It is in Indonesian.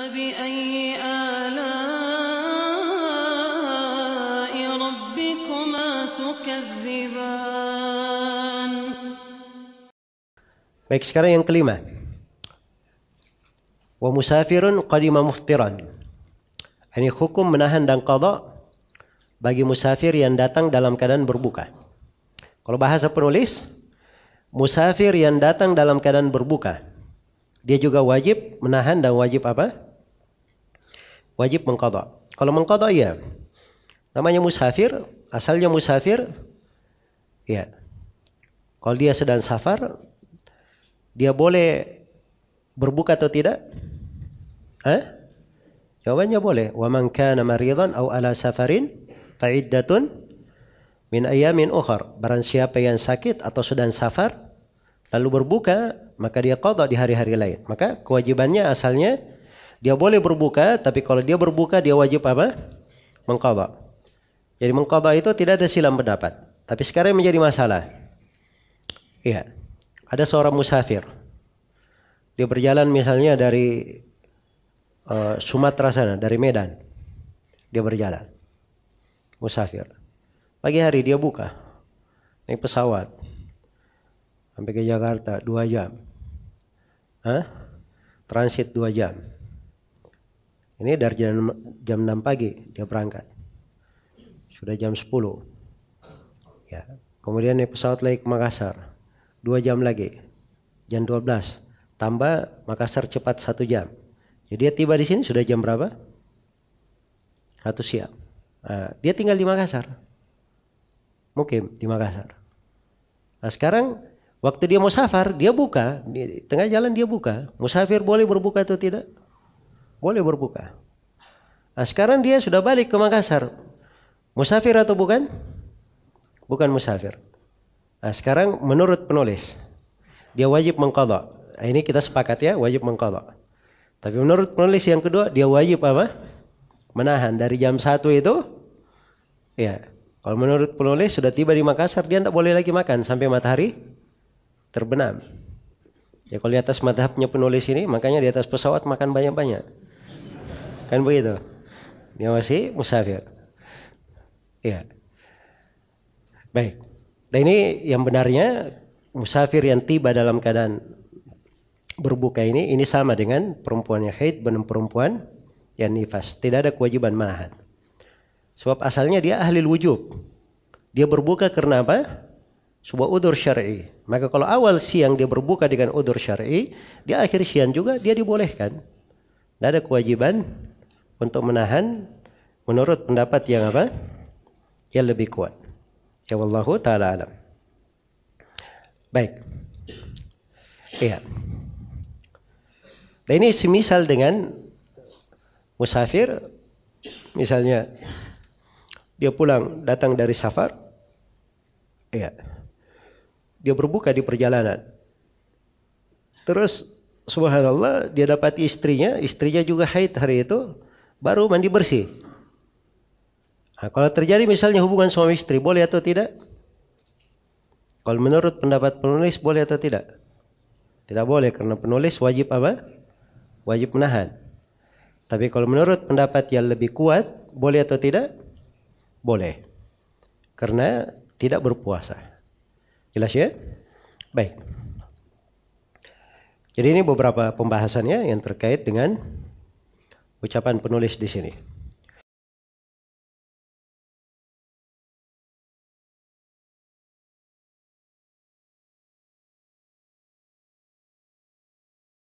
Baik sekarang yang kelima. Wa musafirun qadima muftiran. Ini hukum menahan dan qadha bagi musafir yang datang dalam keadaan berbuka. Kalau bahasa penulis, musafir yang datang dalam keadaan berbuka, dia juga wajib menahan dan wajib apa? wajib mengkodok. Kalau mengkodok ya, namanya musafir, asalnya musafir, ya. Kalau dia sedang safar, dia boleh berbuka atau tidak? Hah? Jawabannya boleh. Wa man kana maridan aw ala safarin fa iddatun min ayamin ukhar. Barang siapa yang sakit atau sedang safar lalu berbuka, maka dia qada di hari-hari lain. Maka kewajibannya asalnya dia boleh berbuka, tapi kalau dia berbuka dia wajib apa? Mengkaba. Jadi mengkaba itu tidak ada silam pendapat. Tapi sekarang menjadi masalah. Iya. Ada seorang musafir. Dia berjalan misalnya dari uh, Sumatera sana, dari Medan. Dia berjalan. Musafir. Pagi hari dia buka. Naik pesawat. Sampai ke Jakarta dua jam. Hah? Transit dua jam. Ini dari jam, jam 6 pagi dia berangkat. Sudah jam 10. Ya. Kemudian naik pesawat lagi ke Makassar. Dua jam lagi. Jam 12. Tambah Makassar cepat satu jam. Jadi dia tiba di sini sudah jam berapa? Satu siang. Nah, dia tinggal di Makassar. Mungkin di Makassar. Nah sekarang waktu dia mau safar, dia buka. Di tengah jalan dia buka. Musafir boleh berbuka atau tidak? boleh berbuka. Nah, sekarang dia sudah balik ke Makassar. Musafir atau bukan? Bukan musafir. Nah, sekarang menurut penulis, dia wajib mengkodok. Nah, ini kita sepakat ya, wajib mengkodok. Tapi menurut penulis yang kedua, dia wajib apa? Menahan dari jam satu itu. Ya, kalau menurut penulis sudah tiba di Makassar, dia tidak boleh lagi makan sampai matahari terbenam. Ya kalau di atas madhabnya penulis ini, makanya di atas pesawat makan banyak-banyak kan begitu dia masih musafir ya baik dan ini yang benarnya musafir yang tiba dalam keadaan berbuka ini ini sama dengan perempuan yang haid benar perempuan yang nifas tidak ada kewajiban menahan sebab asalnya dia ahli wujub dia berbuka karena apa sebuah udur syar'i. Maka kalau awal siang dia berbuka dengan udur syar'i, dia akhir siang juga dia dibolehkan. Tidak ada kewajiban untuk menahan menurut pendapat yang apa? Yang lebih kuat. Ya wallahu taala alam. Baik. Iya. Dan ini semisal dengan musafir misalnya dia pulang datang dari safar ya dia berbuka di perjalanan terus subhanallah dia dapat istrinya istrinya juga haid hari itu baru mandi bersih. Nah, kalau terjadi misalnya hubungan suami istri, boleh atau tidak? Kalau menurut pendapat penulis, boleh atau tidak? Tidak boleh, karena penulis wajib apa? Wajib menahan. Tapi kalau menurut pendapat yang lebih kuat, boleh atau tidak? Boleh. Karena tidak berpuasa. Jelas ya? Baik. Jadi ini beberapa pembahasannya yang terkait dengan ucapan penulis di sini.